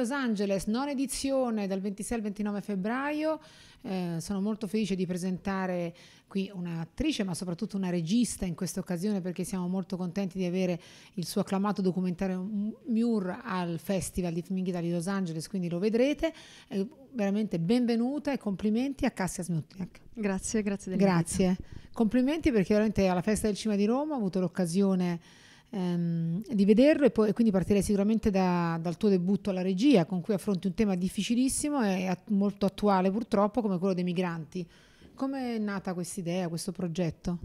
Los Angeles, nona edizione dal 26 al 29 febbraio. Eh, sono molto felice di presentare qui un'attrice, ma soprattutto una regista in questa occasione, perché siamo molto contenti di avere il suo acclamato documentario Muir al Festival di Film Italia Los Angeles, quindi lo vedrete. Eh, veramente benvenuta e complimenti a Cassia Smutniak. Grazie, grazie dell'invito. Grazie. Complimenti perché veramente alla Festa del Cima di Roma ho avuto l'occasione ehm, di vederlo e, poi, e, quindi partirei sicuramente da, dal tuo debutto alla regia con cui affronti un tema difficilissimo e at- molto attuale purtroppo come quello dei migranti. Come è nata questa idea, questo progetto?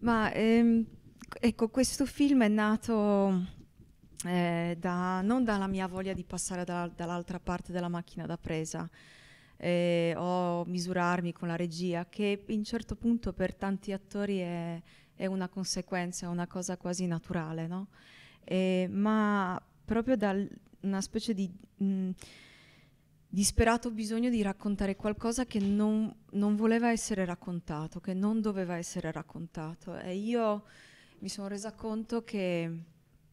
Ma ehm, ecco, questo film è nato eh, da, non dalla mia voglia di passare da, dall'altra parte della macchina da presa eh, o misurarmi con la regia, che in certo punto per tanti attori è è una conseguenza, una cosa quasi naturale, no? E, ma proprio da una specie di mh, mm, disperato bisogno di raccontare qualcosa che non, non, voleva essere raccontato, che non doveva essere raccontato. E io mi sono resa conto che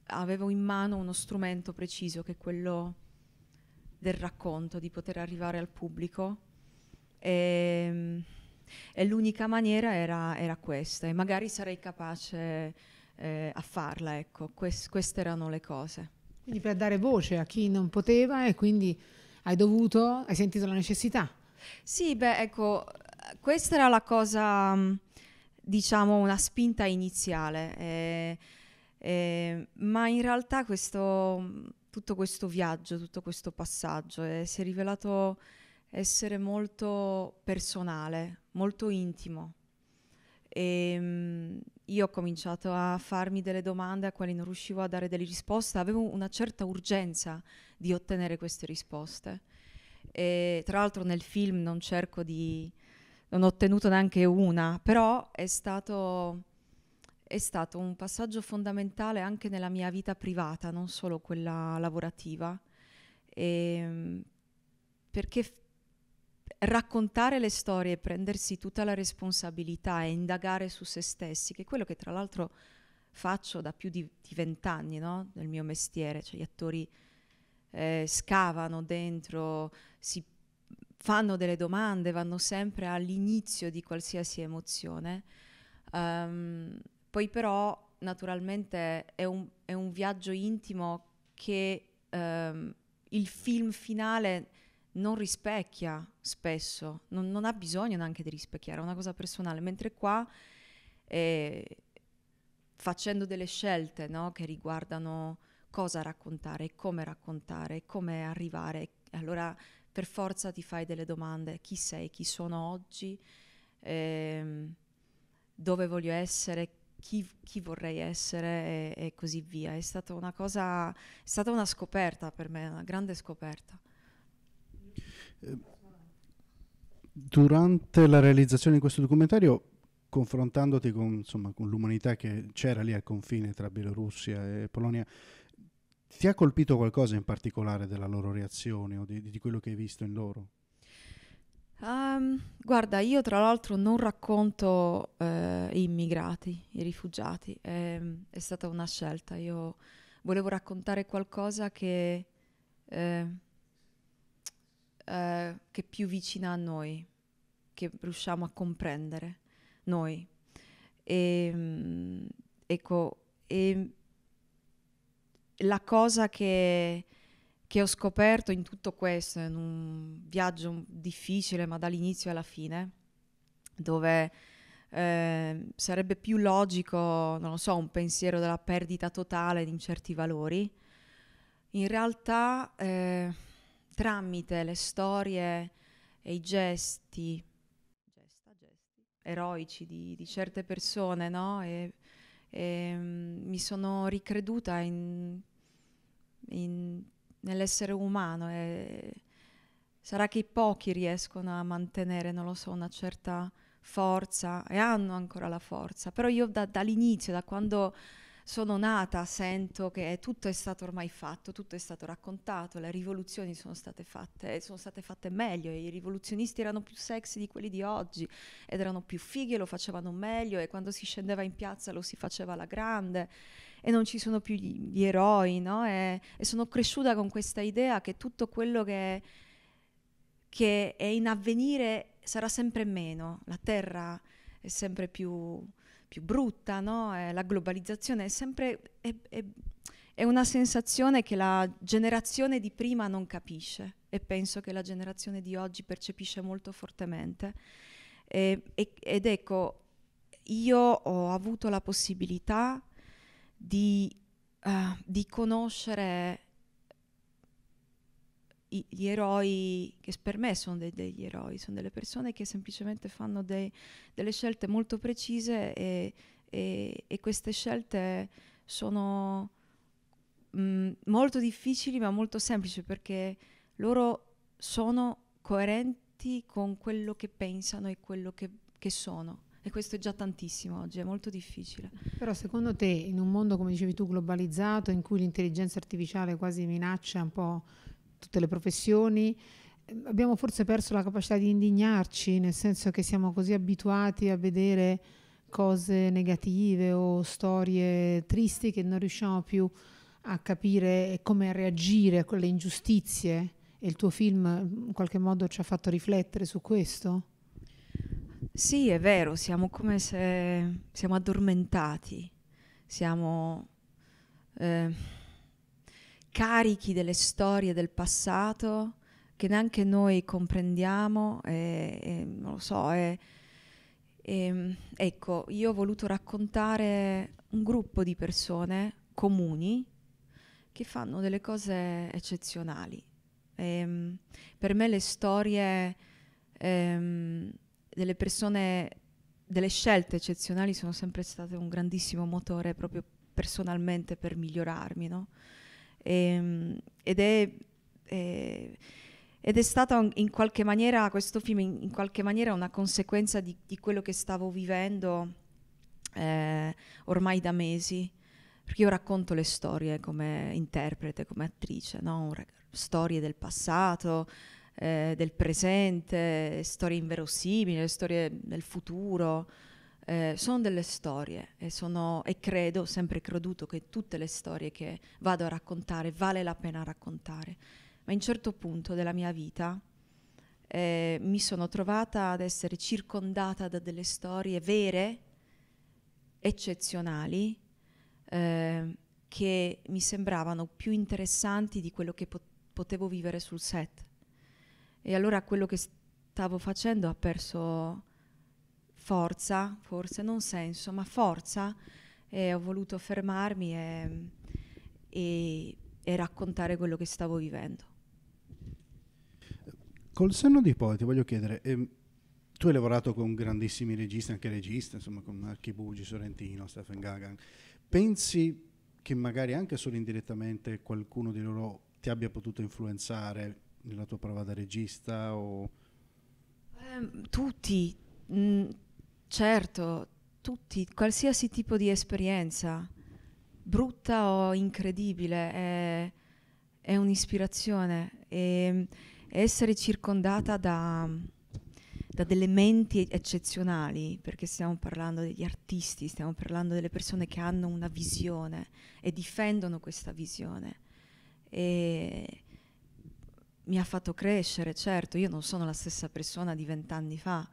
avevo in mano uno strumento preciso, che è quello del racconto, di poter arrivare al pubblico. E, ehm, e l'unica maniera era, era, questa e magari sarei capace eh, a farla, ecco, Quest, queste erano le cose. Quindi per dare voce a chi non poteva e quindi hai dovuto, hai sentito la necessità. Sì, beh, ecco, questa era la cosa, diciamo, una spinta iniziale. Eh, eh, ma in realtà questo, tutto questo viaggio, tutto questo passaggio eh, si è rivelato essere molto personale, molto intimo. E, ehm, mh, io ho cominciato a farmi delle domande a quali non riuscivo a dare delle risposte, avevo una certa urgenza di ottenere queste risposte. E, tra l'altro nel film non cerco di... non ho ottenuto neanche una, però è stato, è stato un passaggio fondamentale anche nella mia vita privata, non solo quella lavorativa. E, ehm, perché raccontare le storie e prendersi tutta la responsabilità e indagare su se stessi, che è quello che tra l'altro faccio da più di, vent'anni no? nel mio mestiere, cioè gli attori eh, scavano dentro, si fanno delle domande, vanno sempre all'inizio di qualsiasi emozione. Um, poi però naturalmente è un, è un viaggio intimo che um, il film finale non rispecchia spesso, non, non ha bisogno neanche di rispecchiare, è una cosa personale, mentre qua eh, facendo delle scelte no, che riguardano cosa raccontare, come raccontare, come arrivare, allora per forza ti fai delle domande, chi sei, chi sono oggi, ehm, dove voglio essere, chi, chi vorrei essere e, e, così via. È stata una cosa, è stata una scoperta per me, una grande scoperta. Durante la realizzazione di questo documentario, confrontandoti con, con l'umanità che c'era lì al confine tra Bielorussia e Polonia, ti ha colpito qualcosa in particolare della loro reazione o di, di quello che hai visto in loro? Um, guarda, io tra l'altro non racconto eh, i immigrati, i rifugiati, è, ehm, è, stata una scelta, io volevo raccontare qualcosa che eh, eh, che è più vicina a noi, che riusciamo a comprendere noi. E, ehm, ecco, e ehm, la cosa che, che ho scoperto in tutto questo, in un viaggio difficile, ma dall'inizio alla fine, dove eh, sarebbe più logico, non lo so, un pensiero della perdita totale di certi valori, in realtà eh, tramite le storie e i gesti, gesta, gesti. eroici di, di, certe persone, no? E, e mh, mm, mi sono ricreduta in, in, nell'essere umano e sarà che i pochi riescono a mantenere, non lo so, una certa forza e hanno ancora la forza, però io da, dall'inizio, da quando sono nata sento che tutto è stato ormai fatto, tutto è stato raccontato, le rivoluzioni sono state fatte, eh, sono state fatte meglio, i rivoluzionisti erano più sexy di quelli di oggi ed erano più fighi e lo facevano meglio e quando si scendeva in piazza lo si faceva alla grande e non ci sono più gli, gli eroi, no? E, e sono cresciuta con questa idea che tutto quello che, che è in avvenire sarà sempre meno, la terra è sempre più più brutta, no? eh, la globalizzazione è sempre... È, è, è una sensazione che la generazione di prima non capisce e penso che la generazione di oggi percepisce molto fortemente. E, e, ed ecco, io ho avuto la possibilità di, uh, di conoscere i, gli eroi, che per me sono dei, degli eroi, sono delle persone che semplicemente fanno dei, delle scelte molto precise e, e, e queste scelte sono mh, mm, molto difficili ma molto semplici perché loro sono coerenti con quello che pensano e quello che, che sono. E questo è già tantissimo oggi, è molto difficile. Però secondo te in un mondo, come dicevi tu, globalizzato, in cui l'intelligenza artificiale quasi minaccia un po' tutte le professioni, ehm, abbiamo forse perso la capacità di indignarci, nel senso che siamo così abituati a vedere cose negative o storie tristi che non riusciamo più a capire come reagire a quelle ingiustizie. E il tuo film in qualche modo ci ha fatto riflettere su questo? Sì, è vero, siamo come se siamo addormentati, siamo... Eh, carichi delle storie del passato che neanche noi comprendiamo. E, e non lo so, e, e, ecco, io ho voluto raccontare un gruppo di persone comuni che fanno delle cose eccezionali. E, ehm, per me le storie ehm, delle persone, delle scelte eccezionali sono sempre state un grandissimo motore proprio personalmente per migliorarmi, no? E, ehm, ed, è, è, eh, ed è stato in qualche maniera, questo film in, qualche maniera una conseguenza di, di quello che stavo vivendo eh, ormai da mesi, perché io racconto le storie come interprete, come attrice, no? storie del passato, eh, del presente, storie inverosimili, storie del futuro eh, sono delle storie e, sono, e credo, sempre creduto, che tutte le storie che vado a raccontare vale la pena raccontare. Ma in un certo punto della mia vita eh, mi sono trovata ad essere circondata da delle storie vere, eccezionali, eh, che mi sembravano più interessanti di quello che pot- potevo vivere sul set. E allora quello che stavo facendo ha perso forza, forse non senso, ma forza, e ho voluto fermarmi e, e, e raccontare quello che stavo vivendo. Col senno di poi ti voglio chiedere, ehm, tu hai lavorato con grandissimi registi, anche registi, insomma con Bugi, Sorrentino, Stephen Gagan, pensi che magari anche solo indirettamente qualcuno di loro ti abbia potuto influenzare nella tua prova da regista? O... Eh, tutti, mh, mm, Certo, tutti, qualsiasi tipo di esperienza, brutta o incredibile, è, è un'ispirazione. E, essere circondata da, da, delle menti eccezionali, perché stiamo parlando degli artisti, stiamo parlando delle persone che hanno una visione e difendono questa visione. E mi ha fatto crescere, certo, io non sono la stessa persona di vent'anni fa,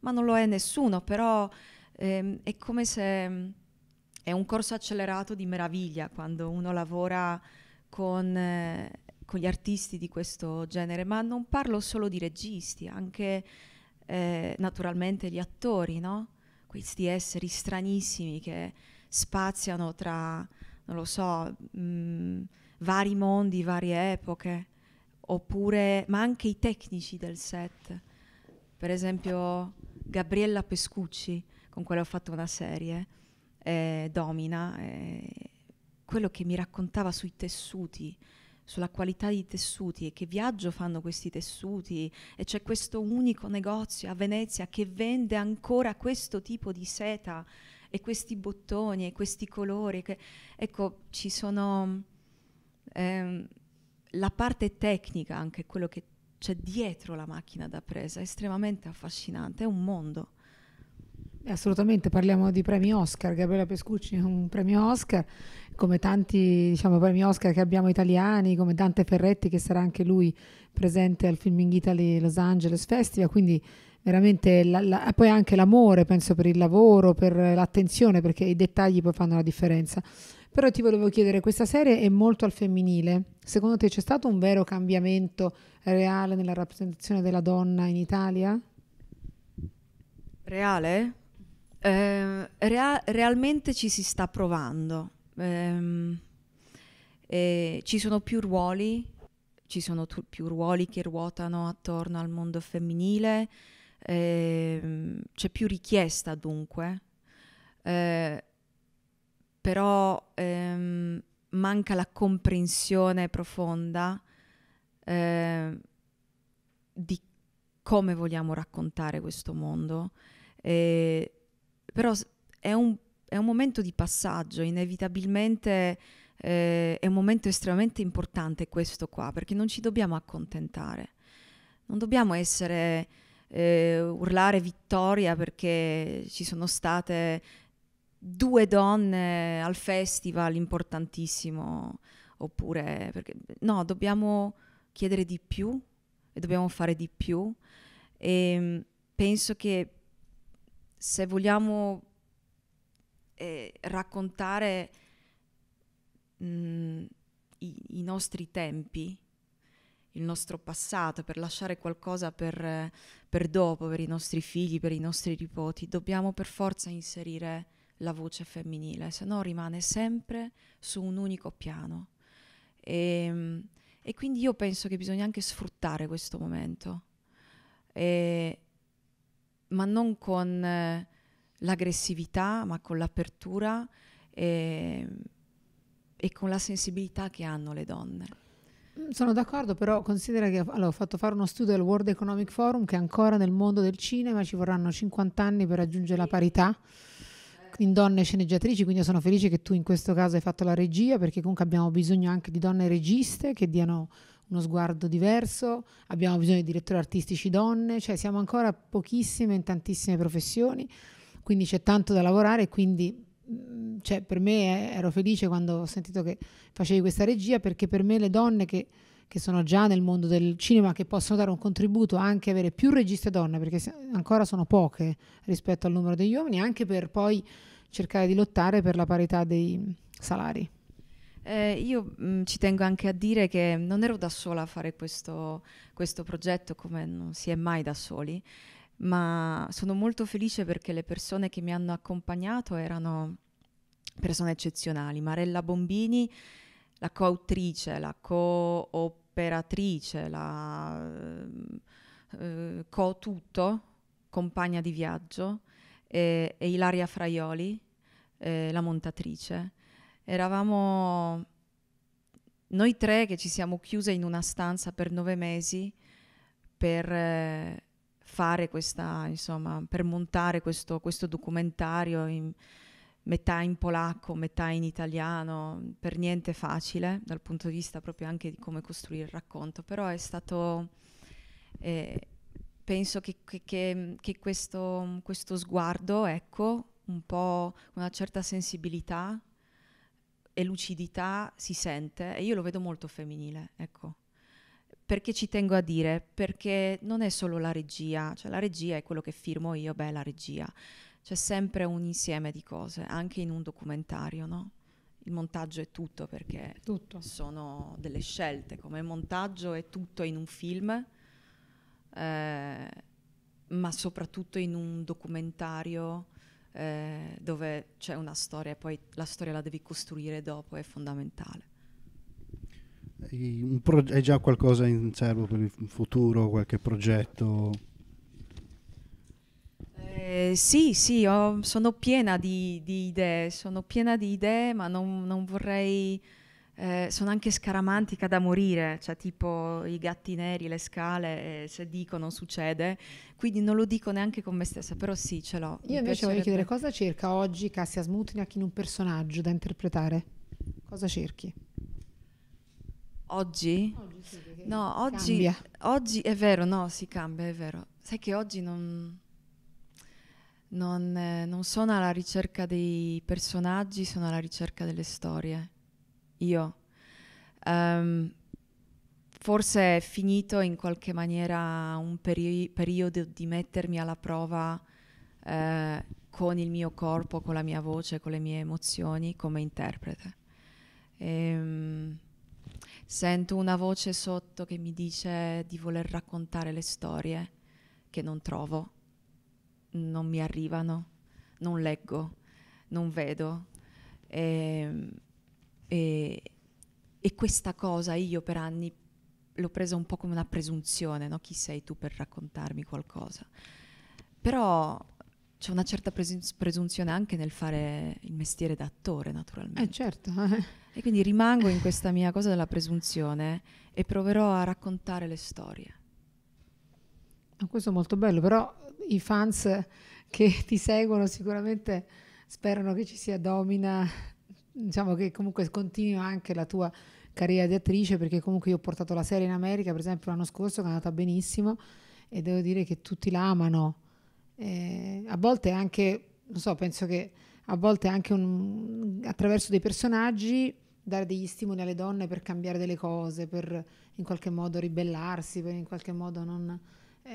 ma non lo è nessuno, però ehm, è come se mm, è un corso accelerato di meraviglia quando uno lavora con, eh, con gli artisti di questo genere, ma non parlo solo di registi, anche eh, naturalmente gli attori, no? questi esseri stranissimi che spaziano tra, non lo so, mh, mm, vari mondi, varie epoche, oppure, ma anche i tecnici del set. Per esempio, Gabriella Pescucci, con quale ho fatto una serie, eh, Domina, eh, quello che mi raccontava sui tessuti, sulla qualità dei tessuti e che viaggio fanno questi tessuti e c'è questo unico negozio a Venezia che vende ancora questo tipo di seta e questi bottoni e questi colori. Che, ecco, ci sono... Ehm, la parte tecnica, anche quello che c'è dietro la macchina da presa, è estremamente affascinante, è un mondo. Assolutamente, parliamo di premi Oscar, Gabriela Pescucci è un premio Oscar, come tanti diciamo, premi Oscar che abbiamo italiani, come Dante Ferretti che sarà anche lui presente al Filming Italy Los Angeles Festival, quindi veramente la, la, poi anche l'amore, penso per il lavoro, per l'attenzione, perché i dettagli poi fanno la differenza. Però ti volevo chiedere, questa serie è molto al femminile. Secondo te c'è stato un vero cambiamento reale nella rappresentazione della donna in Italia? Reale? Eh, rea- realmente ci si sta provando. Eh, eh, ci sono più ruoli, ci sono t- più ruoli che ruotano attorno al mondo femminile, ehm, c'è più richiesta dunque. Eh, però ehm, manca la comprensione profonda eh, di come vogliamo raccontare questo mondo. Eh, però è un, è un, momento di passaggio, inevitabilmente eh, è un momento estremamente importante questo qua, perché non ci dobbiamo accontentare, non dobbiamo essere... Eh, urlare vittoria perché ci sono state due donne al festival importantissimo, oppure perché, no, dobbiamo chiedere di più e dobbiamo fare di più. E ehm, penso che se vogliamo eh, raccontare mh, mm, i, i, nostri tempi, il nostro passato, per lasciare qualcosa per, per dopo, per i nostri figli, per i nostri nipoti, dobbiamo per forza inserire la voce femminile, se no rimane sempre su un unico piano. E, ehm, e quindi io penso che bisogna anche sfruttare questo momento, e, ehm, ma non con eh, l'aggressività, ma con l'apertura e, ehm, e, con la sensibilità che hanno le donne. Mm, sono d'accordo, però considera che allora, ho fatto fare uno studio al World Economic Forum che ancora nel mondo del cinema ci vorranno 50 anni per raggiungere la parità in donne sceneggiatrici, quindi sono felice che tu in questo caso hai fatto la regia, perché comunque abbiamo bisogno anche di donne registe che diano uno sguardo diverso, abbiamo bisogno di direttori artistici donne, cioè siamo ancora pochissime in tantissime professioni, quindi c'è tanto da lavorare, quindi cioè, per me ero felice quando ho sentito che facevi questa regia, perché per me le donne che che sono già nel mondo del cinema, che possono dare un contributo anche avere più registe donne, perché ancora sono poche rispetto al numero degli uomini, anche per poi cercare di lottare per la parità dei salari. Eh, io mh, mm, ci tengo anche a dire che non ero da sola a fare questo, questo progetto, come non si è mai da soli, ma sono molto felice perché le persone che mi hanno accompagnato erano persone eccezionali. Marella Bombini la coautrice, la cooperatrice, la eh, eh, co-tutto, compagna di viaggio, e, e Ilaria Fraioli, eh, la montatrice. Eravamo noi tre che ci siamo chiuse in una stanza per nove mesi per eh, fare questa, insomma, per montare questo, questo documentario. In, metà in polacco, metà in italiano, per niente facile dal punto di vista proprio anche di come costruire il racconto, però è stato, eh, penso che, che, che questo, questo, sguardo, ecco, un po' una certa sensibilità e lucidità si sente e io lo vedo molto femminile, ecco. Perché ci tengo a dire? Perché non è solo la regia, cioè la regia è quello che firmo io, beh, la regia c'è sempre un insieme di cose, anche in un documentario, no? Il montaggio è tutto perché tutto. sono delle scelte, come il montaggio è tutto in un film, eh, ma soprattutto in un documentario eh, dove c'è una storia e poi la storia la devi costruire dopo, è fondamentale. Hai già qualcosa in serbo per il futuro, qualche progetto? sì, sì, ho, sono piena di, di, idee, sono piena di idee, ma non, non vorrei... Eh, sono anche scaramantica da morire, cioè tipo i gatti neri, le scale, eh, se dico non succede, quindi non lo dico neanche con me stessa, però sì, ce l'ho. Io invece voglio chiedere cosa cerca oggi Cassia Smutniak in un personaggio da interpretare? Cosa cerchi? Oggi? no, oggi, oggi, è vero, no, si cambia, è vero. Sai che oggi non non, eh, non, sono alla ricerca dei personaggi, sono alla ricerca delle storie. Io. Um, forse è finito in qualche maniera un peri- periodo di mettermi alla prova eh, con il mio corpo, con la mia voce, con le mie emozioni come interprete. Ehm, sento una voce sotto che mi dice di voler raccontare le storie che non trovo non mi arrivano, non leggo, non vedo. E, ehm, e, e questa cosa io per anni l'ho presa un po' come una presunzione, no? chi sei tu per raccontarmi qualcosa? Però c'è una certa presunzione anche nel fare il mestiere d'attore, naturalmente. Eh, certo. e quindi rimango in questa mia cosa della presunzione e proverò a raccontare le storie. Questo è molto bello, però i fans che ti seguono sicuramente sperano che ci sia Domina, diciamo che comunque continui anche la tua carriera di attrice, perché comunque io ho portato la serie in America, per esempio l'anno scorso, che è andata benissimo, e devo dire che tutti la amano. Eh, a volte anche, non so, penso che a volte anche un, attraverso dei personaggi dare degli stimoli alle donne per cambiare delle cose, per in qualche modo ribellarsi, per in qualche modo non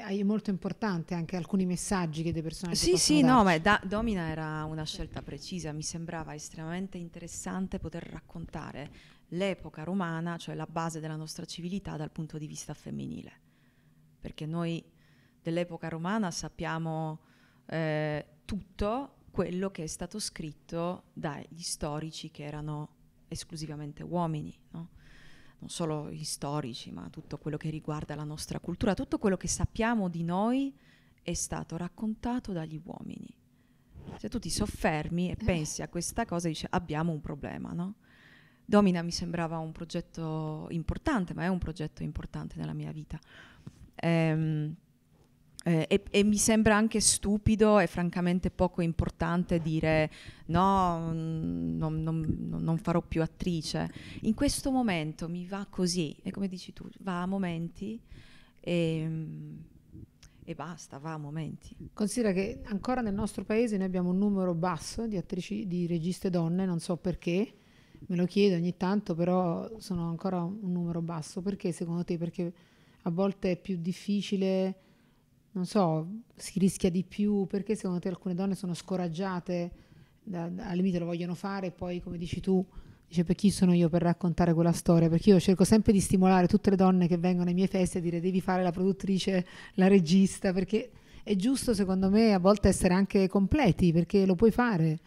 è eh, molto importante anche alcuni messaggi che dei personaggi sì sì darci. no ma da, Domina era una scelta precisa mi sembrava estremamente interessante poter raccontare l'epoca romana cioè la base della nostra civiltà dal punto di vista femminile perché noi dell'epoca romana sappiamo eh, tutto quello che è stato scritto dagli storici che erano esclusivamente uomini no? non solo storici, ma tutto quello che riguarda la nostra cultura, tutto quello che sappiamo di noi è stato raccontato dagli uomini. Se tu ti soffermi e pensi a questa cosa, dici abbiamo un problema, no? Domina mi sembrava un progetto importante, ma è un progetto importante nella mia vita. Ehm, eh, e, e, mi sembra anche stupido e francamente poco importante dire no, mm, non, non, non, farò più attrice. In questo momento mi va così, e come dici tu, va a momenti e, ehm, e basta, va a momenti. Considera che ancora nel nostro paese noi abbiamo un numero basso di attrici, di registe donne, non so perché, me lo chiedo ogni tanto, però sono ancora un numero basso. Perché secondo te? Perché a volte è più difficile non so, si rischia di più? Perché secondo te alcune donne sono scoraggiate, da, da, al limite lo vogliono fare e poi, come dici tu, dice per chi sono io per raccontare quella storia? Perché io cerco sempre di stimolare tutte le donne che vengono ai miei feste a dire devi fare la produttrice, la regista, perché è giusto secondo me a volte essere anche completi, perché lo puoi fare.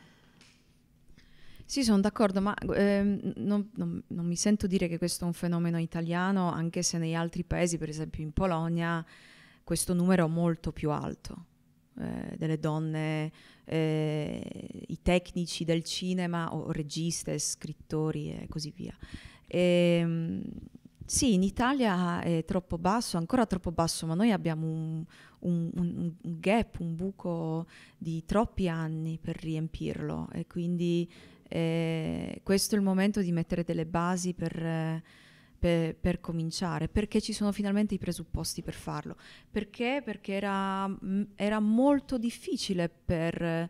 Sì, sono d'accordo, ma ehm, non, non, non mi sento dire che questo è un fenomeno italiano, anche se negli altri paesi, per esempio in Polonia, questo numero molto più alto eh, delle donne, eh, i tecnici del cinema o registe, scrittori e così via. E, ehm, sì, in Italia è troppo basso, ancora troppo basso, ma noi abbiamo un, un, un, gap, un buco di troppi anni per riempirlo e quindi eh, questo è il momento di mettere delle basi per per, per, cominciare, perché ci sono finalmente i presupposti per farlo, perché, perché era, mm, era molto difficile per...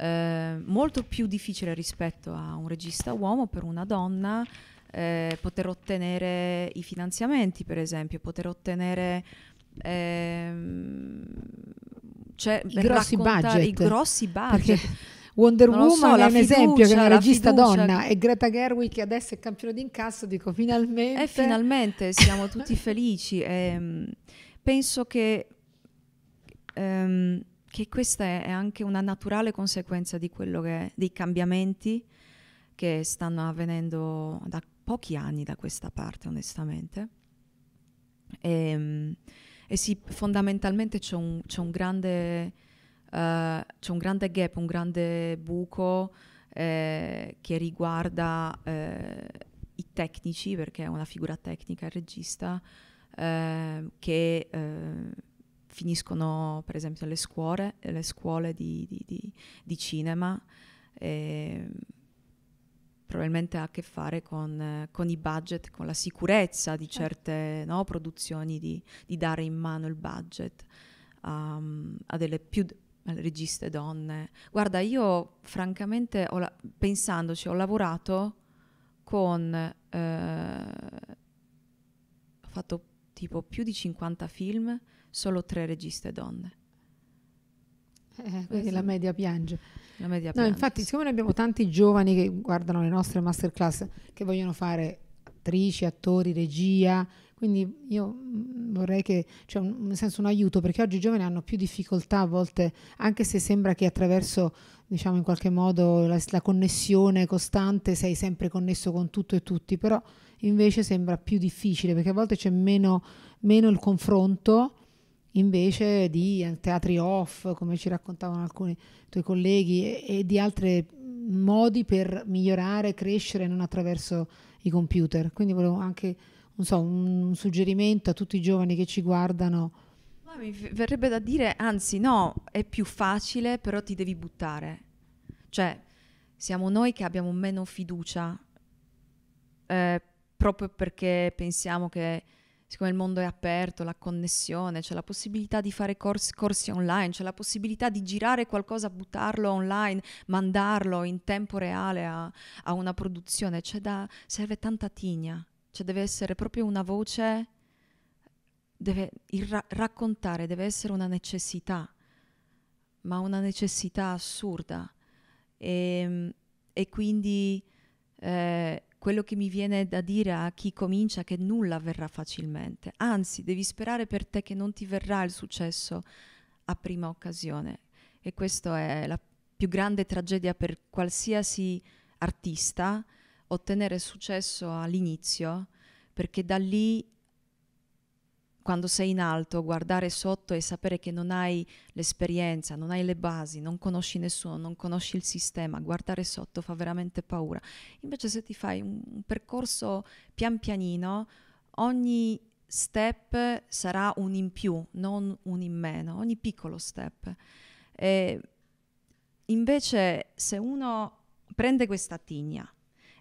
Eh, molto più difficile rispetto a un regista uomo per una donna eh, poter ottenere i finanziamenti, per esempio, poter ottenere ehm, cioè, I, grossi budget, i grossi budget. Perché Wonder non Woman so, è un fiducia, esempio che è una regista fiducia. donna e Greta Gerwig che adesso è campione di dico finalmente. E eh, finalmente siamo tutti felici. E, ehm, penso che, um, che, questa è anche una naturale conseguenza che, dei cambiamenti che stanno avvenendo da pochi anni da questa parte, onestamente. E, ehm, e sì, fondamentalmente c'è un, un grande eh, c'è un grande gap, un grande buco eh, che riguarda eh, i tecnici, perché è una figura tecnica, il regista, eh, che finiscono per esempio nelle scuole, le scuole di, di, di, di cinema. Eh, probabilmente ha a che fare con, eh, con, i budget, con la sicurezza di certo. certe no, produzioni, di, di, dare in mano il budget um, a delle più, eh, registe donne. Guarda, io francamente, ho la- pensandoci, ho lavorato con... Eh, ho fatto tipo più di 50 film, solo tre registe donne. Eh, quindi la media piange. La media no, infatti, siccome noi abbiamo tanti giovani che guardano le nostre masterclass, che vogliono fare attrici, attori, regia, quindi io mm, vorrei che, cioè, un, nel senso, un aiuto, perché oggi i giovani hanno più difficoltà a volte, anche se sembra che attraverso, diciamo, in qualche modo la, la connessione costante sei sempre connesso con tutto e tutti, però invece sembra più difficile, perché a volte c'è meno, meno il confronto invece di eh, teatri off, come ci raccontavano alcuni tuoi colleghi, e, e di altri mm, modi per migliorare, crescere non attraverso i computer. Quindi volevo anche so, un suggerimento a tutti i giovani che ci guardano? Ma mi verrebbe da dire, anzi no, è più facile, però ti devi buttare. Cioè, siamo noi che abbiamo meno fiducia, eh, proprio perché pensiamo che siccome il mondo è aperto, la connessione, c'è la possibilità di fare corsi, corsi, online, c'è la possibilità di girare qualcosa, buttarlo online, mandarlo in tempo reale a, a una produzione, c'è da, serve tanta tigna. Cioè deve essere proprio una voce, deve ra- raccontare, deve essere una necessità, ma una necessità assurda. E, ehm, e quindi eh, quello che mi viene da dire a chi comincia è che nulla verrà facilmente, anzi devi sperare per te che non ti verrà il successo a prima occasione e questa è la più grande tragedia per qualsiasi artista ottenere successo all'inizio, perché da lì, quando sei in alto, guardare sotto e sapere che non hai l'esperienza, non hai le basi, non conosci nessuno, non conosci il sistema, guardare sotto fa veramente paura. Invece se ti fai un, un percorso pian pianino, ogni step sarà un in più, non un in meno, ogni piccolo step. E invece se uno prende questa tigna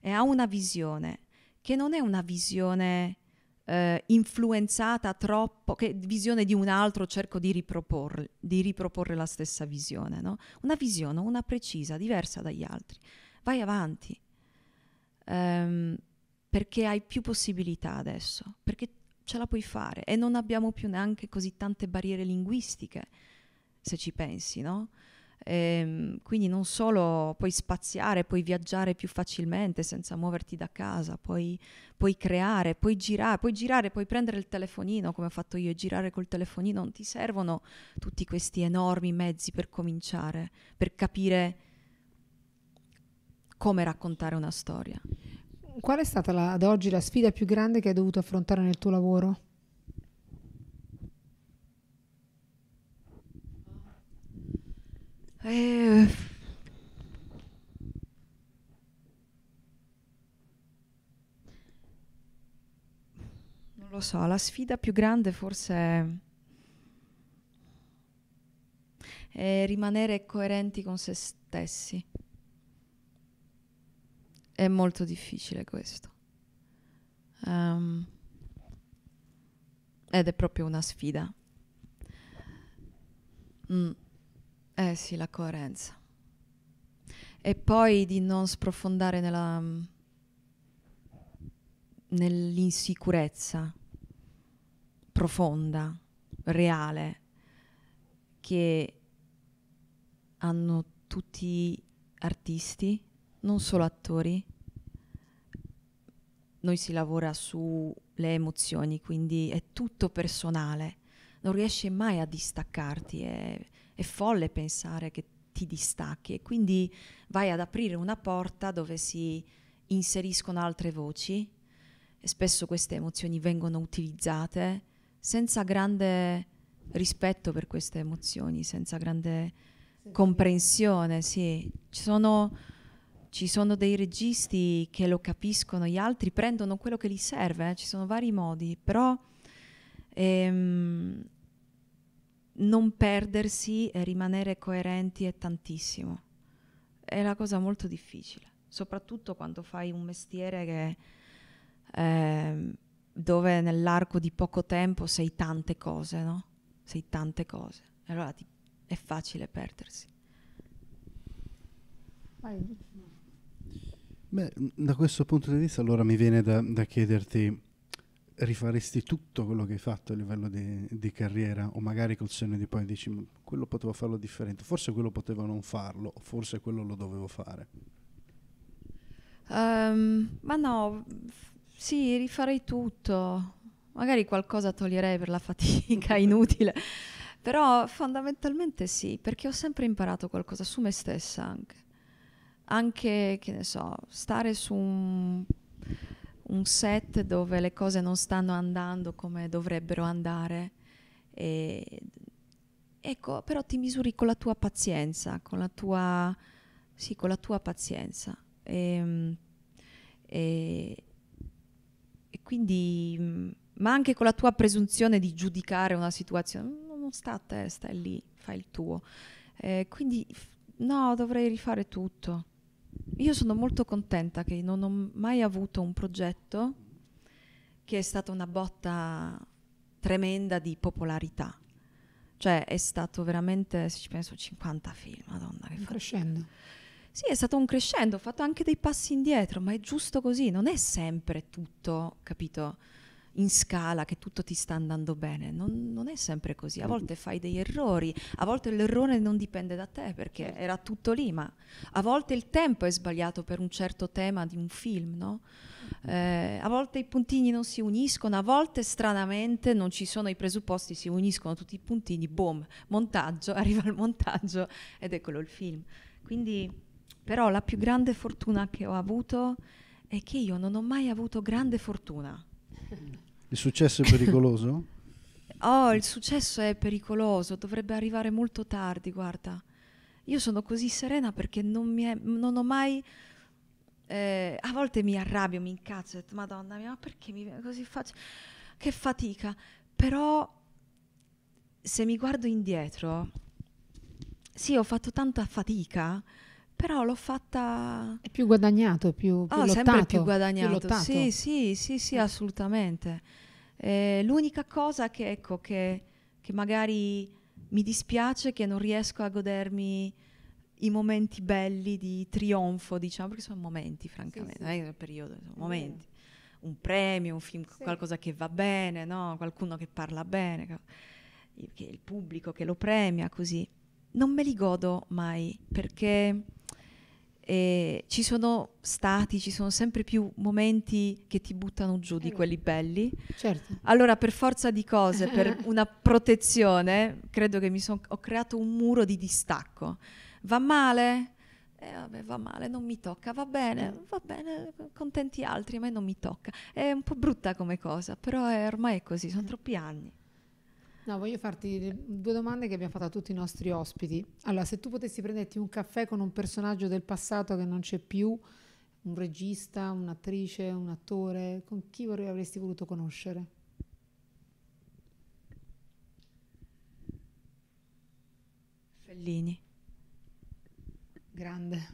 e ha una visione che non è una visione eh, influenzata troppo, che visione di un altro cerco di, riproporre, di riproporre la stessa visione, no? una visione, una precisa, diversa dagli altri. Vai avanti, ehm, perché hai più possibilità adesso, perché ce la puoi fare e non abbiamo più neanche così tante barriere linguistiche, se ci pensi, no? Ehm, quindi non solo puoi spaziare, puoi viaggiare più facilmente senza muoverti da casa, puoi, puoi creare, puoi girare, puoi girare, puoi prendere il telefonino come ho fatto io e girare col telefonino. Non ti servono tutti questi enormi mezzi per cominciare, per capire come raccontare una storia. Qual è stata la, ad oggi la sfida più grande che hai dovuto affrontare nel tuo lavoro? Eh, non lo so, la sfida più grande forse è rimanere coerenti con se stessi. È molto difficile questo. Um, ed è proprio una sfida. Mm. Eh sì, la coerenza. E poi di non sprofondare nella, mm, nell'insicurezza profonda, reale, che hanno tutti artisti, non solo attori. Noi si lavora sulle emozioni, quindi è tutto personale. Non riesci mai a distaccarti. È, è folle pensare che ti distacchi e quindi vai ad aprire una porta dove si inseriscono altre voci e spesso queste emozioni vengono utilizzate senza grande rispetto per queste emozioni, senza grande sì. comprensione, sì. Ci sono, ci sono, dei registi che lo capiscono, gli altri prendono quello che gli serve, eh. ci sono vari modi, però ehm, non perdersi e rimanere coerenti è tantissimo. È una cosa molto difficile, soprattutto quando fai un mestiere che, eh, dove nell'arco di poco tempo sei tante cose, no? Sei tante cose. Allora ti, è facile perdersi. Beh, da questo punto di vista allora mi viene da, da chiederti rifaresti tutto quello che hai fatto a livello di, di carriera o magari col senno di poi dici quello potevo farlo differente, forse quello potevo non farlo, forse quello lo dovevo fare? Um, ma no, sì, rifarei tutto, magari qualcosa toglierei per la fatica inutile, però fondamentalmente sì, perché ho sempre imparato qualcosa su me stessa anche, anche che ne so, stare su un un set dove le cose non stanno andando come dovrebbero andare. E, ecco, però ti misuri con la tua pazienza, con la tua, sì, con la tua pazienza. E, ehm, e, e quindi, mm, ma anche con la tua presunzione di giudicare una situazione, non sta a te, stai lì, fai il tuo. Eh, quindi, no, dovrei rifare tutto io sono molto contenta che non ho mai avuto un progetto che è stata una botta tremenda di popolarità. Cioè è stato veramente, se ci penso, 50 film, madonna che crescendo. Sì, è stato un crescendo, ho fatto anche dei passi indietro, ma è giusto così, non è sempre tutto, capito? in scala, che tutto ti sta andando bene. Non, non è sempre così, a volte fai degli errori, a volte l'errore non dipende da te perché era tutto lì, ma a volte il tempo è sbagliato per un certo tema di un film, no? Eh, a volte i puntini non si uniscono, a volte stranamente non ci sono i presupposti, si uniscono tutti i puntini, boom, montaggio, arriva il montaggio ed eccolo il film. Quindi però la più grande fortuna che ho avuto è che io non ho mai avuto grande fortuna. Il successo è pericoloso? oh, il successo è pericoloso, dovrebbe arrivare molto tardi, guarda. Io sono così serena perché non, è, non ho mai... Eh, a volte mi arrabbio, mi incazzo, ho detto, madonna mia, ma perché mi viene così faccio? Che fatica. Però se mi guardo indietro, sì, ho fatto tanta fatica, però l'ho fatta... È più guadagnato, più, più ah, lottato, sempre più guadagnato, più sì, sì, sì, sì, eh. assolutamente. Eh, l'unica cosa che, ecco, che, che magari mi dispiace è che non riesco a godermi i momenti belli di trionfo, diciamo, perché sono momenti, francamente, sì, sì. non è periodo, sono momenti. Un premio, un film, sì. qualcosa che va bene, no? qualcuno che parla bene, il pubblico che lo premia, così. Non me li godo mai perché eh, ci sono stati, ci sono sempre più momenti che ti buttano giù di eh. quelli belli. Certo. Allora, per forza di cose, per una protezione, credo che mi son, ho creato un muro di distacco. Va male? Eh, vabbè, va male, non mi tocca, va bene, mm. va bene, contenti altri, a me non mi tocca. È un po' brutta come cosa, però è, ormai è così, sono eh. troppi anni. No, voglio farti due domande che abbiamo fatto a tutti i nostri ospiti. Allora, se tu potessi prenderti un caffè con un personaggio del passato che non c'è più, un regista, un'attrice, un attore, con chi vorrei, avresti voluto conoscere? Fellini. Grande.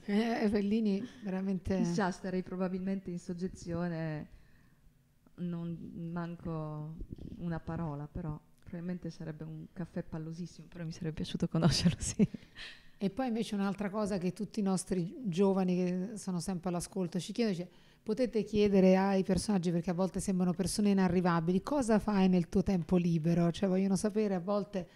eh, Fellini veramente... Già, starei probabilmente in soggezione, non manco una parola, però probabilmente sarebbe un caffè pallosissimo, però mi sarebbe piaciuto conoscerlo, sì. E poi invece un'altra cosa che tutti i nostri giovani che sono sempre all'ascolto ci chiedono, dice, potete chiedere ai personaggi, perché a volte sembrano persone inarrivabili, cosa fai nel tuo tempo libero? Cioè vogliono sapere, a volte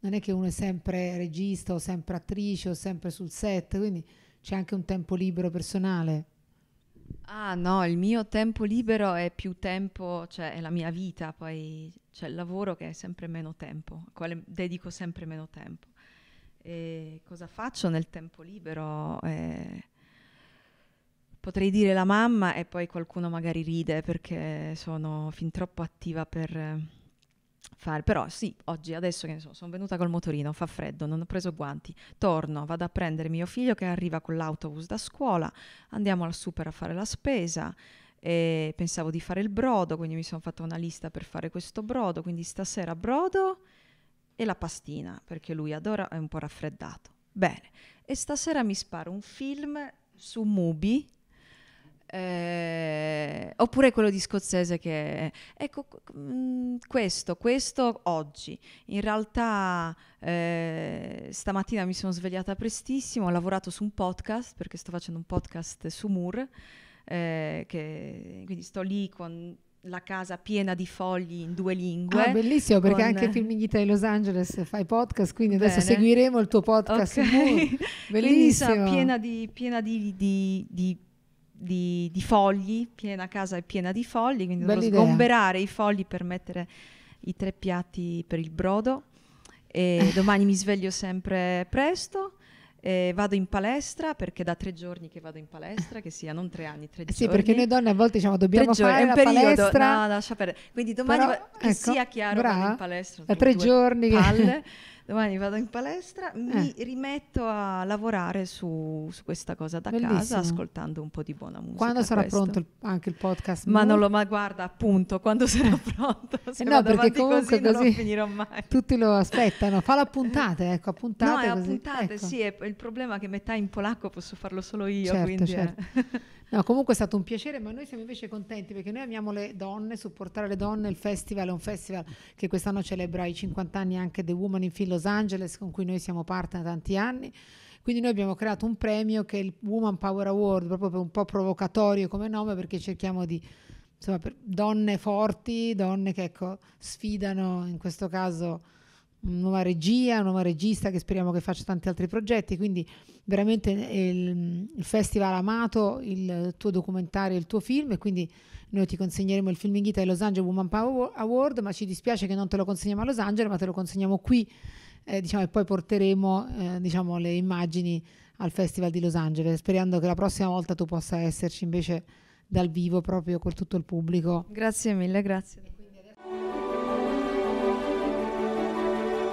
non è che uno è sempre regista o sempre attrice o sempre sul set, quindi c'è anche un tempo libero personale. Ah no, il mio tempo libero è più tempo, cioè è la mia vita, poi c'è il lavoro che è sempre meno tempo, al quale dedico sempre meno tempo. E cosa faccio nel tempo libero? Eh, potrei dire la mamma e poi qualcuno magari ride perché sono fin troppo attiva per fare, però sì, oggi, adesso che ne so, sono venuta col motorino, fa freddo, non ho preso guanti, torno, vado a prendere mio figlio che arriva con l'autobus da scuola, andiamo al super a fare la spesa, e pensavo di fare il brodo, quindi mi sono fatta una lista per fare questo brodo, quindi stasera brodo e la pastina, perché lui adora, è un po' raffreddato. Bene, e stasera mi sparo un film su Mubi eh, oppure quello di scozzese che ecco mh, mm, questo, questo oggi in realtà eh, stamattina mi sono svegliata prestissimo ho lavorato su un podcast perché sto facendo un podcast su Moore eh, che, quindi sto lì con la casa piena di fogli in due lingue. Ah, bellissimo perché con... anche Filmighita di Los Angeles fai podcast, quindi Bene. adesso seguiremo il tuo podcast. Okay. Bellissimo. quindi, sa, piena di, piena di, di, di di, di, fogli, piena casa è piena di fogli, quindi Bella dovrò idea. sgomberare i fogli per mettere i tre piatti per il brodo. E domani mi sveglio sempre presto. Eh, vado in palestra perché da tre giorni che vado in palestra, che sia non tre anni, tre sì, eh giorni. Sì, perché noi donne a volte diciamo dobbiamo tre fare un la periodo, palestra. No, no, lascia perdere. Quindi domani Però, va, che ecco, sia chiaro brava, vado in palestra. Da tre giorni. Palle. domani vado in palestra, eh. mi rimetto a lavorare su, su questa cosa da Bellissimo. casa ascoltando un po' di buona musica. Quando sarà questo. pronto il, anche il podcast? Ma non lo ma guarda appunto quando sarà eh. pronto. Eh se eh no, perché comunque così, così, non finirò mai. Tutti lo aspettano. Fa la puntata, ecco, a puntate. No, a puntate, ecco. sì, è, il problema è che metà in polacco posso farlo solo io. Certo, quindi, eh. certo. Eh. No, comunque è stato un piacere, ma noi siamo invece contenti perché noi amiamo le donne, supportare le donne, il festival è un festival che quest'anno celebra i 50 anni anche The Woman in Film Los Angeles, con cui noi siamo partner da tanti anni. Quindi noi abbiamo creato un premio che è il Woman Power Award, proprio un po' provocatorio come nome perché cerchiamo di insomma, donne forti, donne che ecco, sfidano in questo caso nuova regia, nuova regista che speriamo che faccia tanti altri progetti, quindi veramente eh, il, il, festival ha amato il tuo documentario, il tuo film e quindi noi ti consegneremo il film in ghita ai Los Angeles Woman Power Award, ma ci dispiace che non te lo consegniamo a Los Angeles, ma te lo consegniamo qui eh, diciamo, e poi porteremo eh, diciamo, le immagini al festival di Los Angeles, sperando che la prossima volta tu possa esserci invece dal vivo proprio con tutto il pubblico. Grazie mille, grazie.